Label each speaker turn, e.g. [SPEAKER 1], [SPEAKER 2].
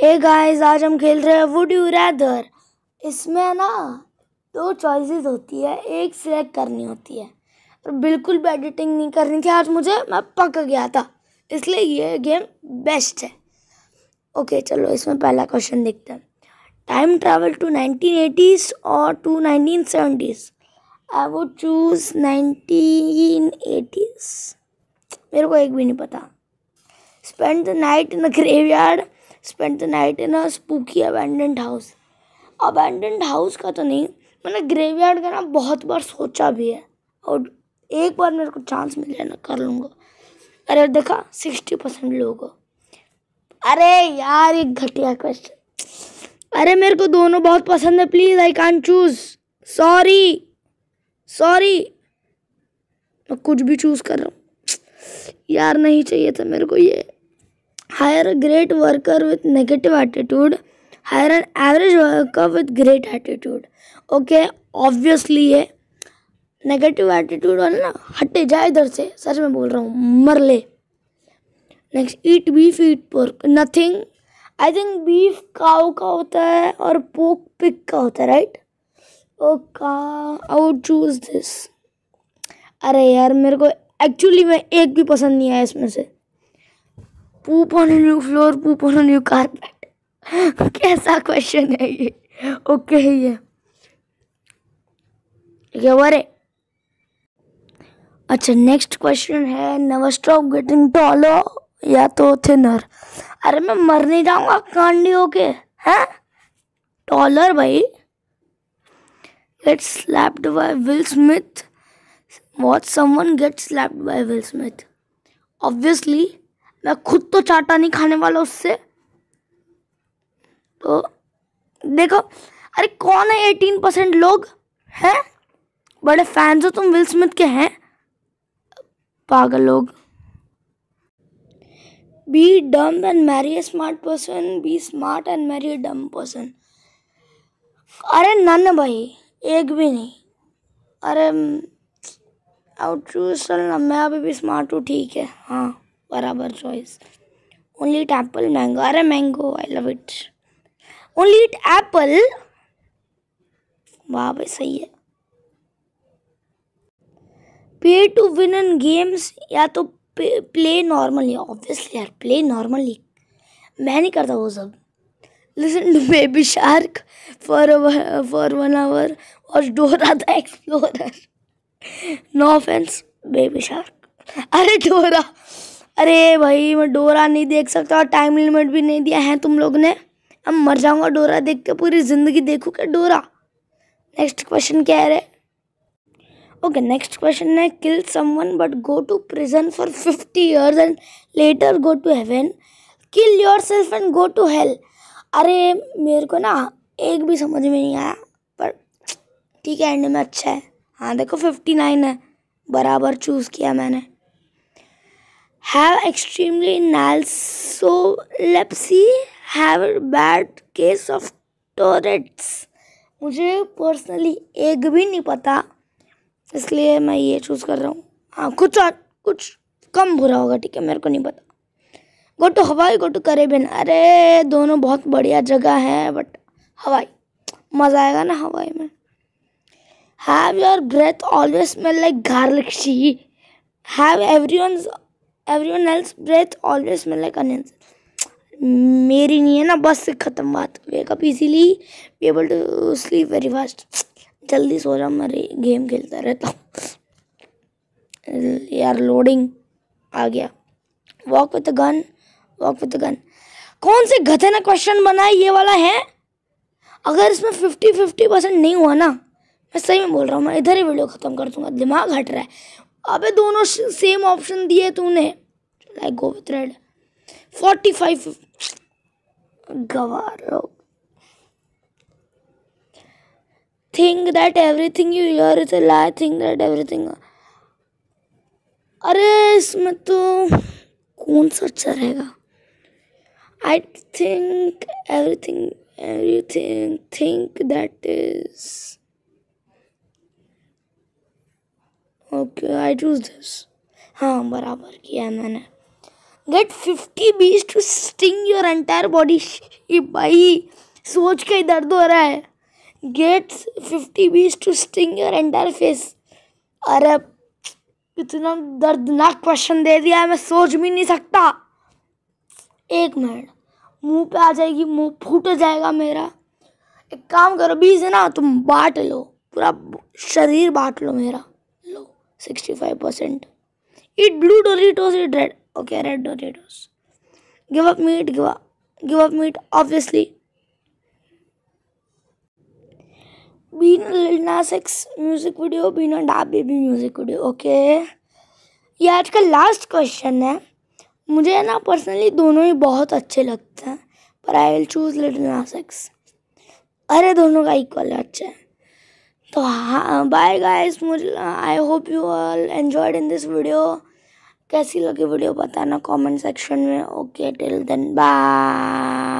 [SPEAKER 1] Hey guys आज हम खेल रहे हैं वुड यू रैदर इसमें ना दो चॉइसेस होती है एक सिलेक्ट करनी होती है और बिल्कुल भी एडिटिंग नहीं करनी थी आज मुझे मैं पक गया था इसलिए ये गेम बेस्ट है ओके चलो इसमें पहला क्वेश्चन देखते हैं time travel to nineteen eighties और टू नाइनटीन सेवेंटीज़ आई वो चूज़ नाइनटीन एटीज़ मेरे को एक भी नहीं पता spend the night in the graveyard spend the night in a spooky abandoned house abandoned house का तो नहीं मैंने ग्रेवयार्ड का ना बहुत बार सोचा भी है और एक बार मेरे को चांस मिल जाए ना कर लूँगा अरे देखा सिक्सटी परसेंट लोग अरे यार ये घटिया क्वेश्चन अरे मेरे को दोनों बहुत पसंद है please I can choose sorry sorry मैं कुछ भी चूज़ कर रहा हूँ यार नहीं चाहिए था मेरे को ये hire a great worker with negative attitude hire an average worker with great attitude okay obviously ये नेगेटिव एटीट्यूड वाला ना हटे जाए इधर से सच में बोल रहा हूँ मर ले next eat beef eat pork nothing I think beef cow का होता है और पोक पिक का होता है राइट ओ का आई वुड चूज दिस अरे यार मेरे को एक्चुअली में एक भी पसंद नहीं आया इसमें से poop on a new floor poop on a new carpet कैसा क्वेश्चन है ये ओके okay, ये ये वर अच्छा नेक्स्ट क्वेश्चन है नवर स्टॉप गेटिंग टॉलो या तो थिनर अरे मैं मर नहीं जाऊंगा कांडी होके हैं टॉलर भाई get slapped by Will Smith what someone get slapped by Will Smith obviously मैं खुद तो चाटा नहीं खाने वाला उससे तो देखो अरे कौन है एटीन परसेंट लोग हैं बड़े फैंस हो तुम विल स्मिथ के हैं पागल लोग be dumb and marry a smart person be smart and marry a dumb person अरे नन भाई एक भी नहीं अरे आउट हम्म, चूज मैं अभी भी स्मार्ट हूँ ठीक है हाँ for our choice. Only eat apple, mango. Are mango, I love it. Only eat apple. वाह भाई सही है पे टू विन इन गेम्स या तो प्ले नॉर्मली ऑब्वियसली यार प्ले नॉर्मली मैं नहीं करता वो सब listen to baby shark for for one hour और Dora the Explorer no offense baby shark अरे डोरा अरे भाई मैं डोरा नहीं देख सकता और टाइम लिमिट भी नहीं दिया है तुम लोग ने अब मर जाऊंगा डोरा देख के पूरी ज़िंदगी देखूँ क्या डोरा नेक्स्ट क्वेश्चन क्या है रे ओके नेक्स्ट क्वेश्चन है kill someone but go to prison for fifty years and later go to heaven kill yourself and go to hell अरे मेरे को ना एक भी समझ में नहीं आया पर ठीक है एंड में अच्छा है हाँ देखो फिफ्टी नाइन है बराबर चूज़ किया मैंने have extremely narcolepsy, have bad case of Tourette's. मुझे पर्सनली एक भी नहीं पता इसलिए मैं ये चूज़ कर रहा हूँ हाँ कुछ और कुछ कम बुरा होगा ठीक है मेरे को नहीं पता गो टू हवाई गो टू करेबियन अरे दोनों बहुत बढ़िया जगह है बट हवाई मज़ा आएगा ना हवाई में have your breath always smell like garlic she have every one everyone else breath always smell like onions मेरी नहीं है ना बस से ख़त्म बात wake up easily be able to sleep very fast जल्दी सो रहा मैं गेम खेलता रहता हूँ यार लोडिंग आ गया walk with gun walk with gun कौन से घते ना क्वेश्चन बनाए ये वाला है अगर इसमें फिफ्टी फिफ्टी परसेंट नहीं हुआ ना मैं सही में बोल रहा हूँ मैं इधर ही वीडियो ख़त्म कर दूंगा दिमाग हट रहा है अबे दोनों सेम ऑप्शन दिए तूने like go with red forty five गवार think that everything you hear is a lie think that everything अरे इसमें तो कौन सा अच्छा रहेगा I think everything thing think that is okay I choose this हाँ बराबर किया मैंने गेट फिफ्टी बीस to sting your entire body भाई सोच के ही दर्द हो रहा है गेट फिफ्टी बीस to sting your entire face अरे इतना दर्दनाक क्वेश्चन दे दिया है मैं सोच भी नहीं सकता एक मिनट मुंह पे आ जाएगी मुंह फूट जाएगा मेरा एक काम करो बीज है ना तुम बांट लो पूरा शरीर बांट लो मेरा 65%. percent Eat blue Doritos, eat red. Okay, red Doritos. Give up meat, give up, give up meat, obviously. Been Lil Nas X music video, been a Da Baby music video. Okay. ये आज का last question है मुझे है ना personally दोनों ही बहुत अच्छे लगते हैं पर आई विल चूज लिटिल नास अरे दोनों का इक्वल अच्छा है तो हाँ बाय गाइस मुझे I hope you all enjoyed in this video कैसी लगी वीडियो बताना कमेंट सेक्शन में ओके टिल देन बाय